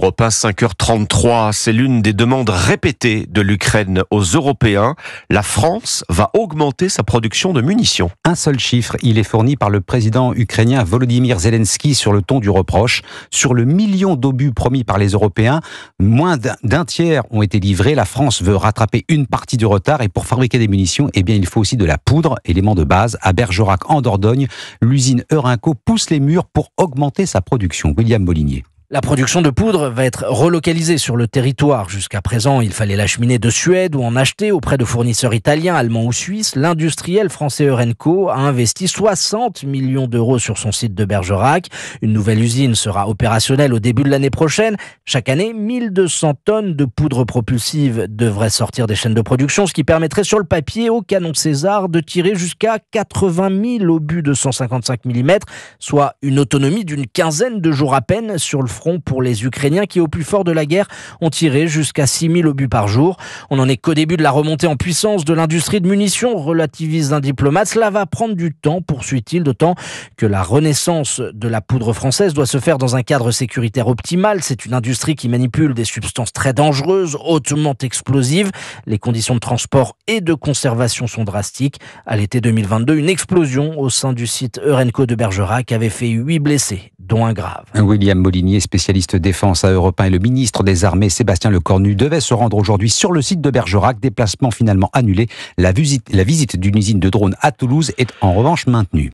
Europe 5h33, c'est l'une des demandes répétées de l'Ukraine aux Européens. La France va augmenter sa production de munitions. Un seul chiffre, il est fourni par le président ukrainien Volodymyr Zelensky sur le ton du reproche. Sur le million d'obus promis par les Européens, moins d'un tiers ont été livrés. La France veut rattraper une partie du retard et pour fabriquer des munitions, eh bien, il faut aussi de la poudre, élément de base. À Bergerac, en Dordogne, l'usine Eurinco pousse les murs pour augmenter sa production. William Molinier. La production de poudre va être relocalisée sur le territoire. Jusqu'à présent, il fallait l'acheminer de Suède ou en acheter auprès de fournisseurs italiens, allemands ou suisses. L'industriel français Eurenco a investi 60 millions d'euros sur son site de Bergerac. Une nouvelle usine sera opérationnelle au début de l'année prochaine. Chaque année, 1200 tonnes de poudre propulsive devraient sortir des chaînes de production, ce qui permettrait sur le papier au canon César de tirer jusqu'à 80 000 obus de 155 mm, soit une autonomie d'une quinzaine de jours à peine sur le pour les Ukrainiens qui, au plus fort de la guerre, ont tiré jusqu'à 6000 obus par jour. On n'en est qu'au début de la remontée en puissance de l'industrie de munitions, relativise un diplomate. Cela va prendre du temps, poursuit-il, d'autant que la renaissance de la poudre française doit se faire dans un cadre sécuritaire optimal. C'est une industrie qui manipule des substances très dangereuses, hautement explosives. Les conditions de transport et de conservation sont drastiques. À l'été 2022, une explosion au sein du site Eurenco de Bergerac avait fait huit blessés dont un William Molinier, spécialiste défense à Europe 1 et le ministre des Armées Sébastien Lecornu devait se rendre aujourd'hui sur le site de Bergerac, déplacement finalement annulé. La visite, la visite d'une usine de drones à Toulouse est en revanche maintenue.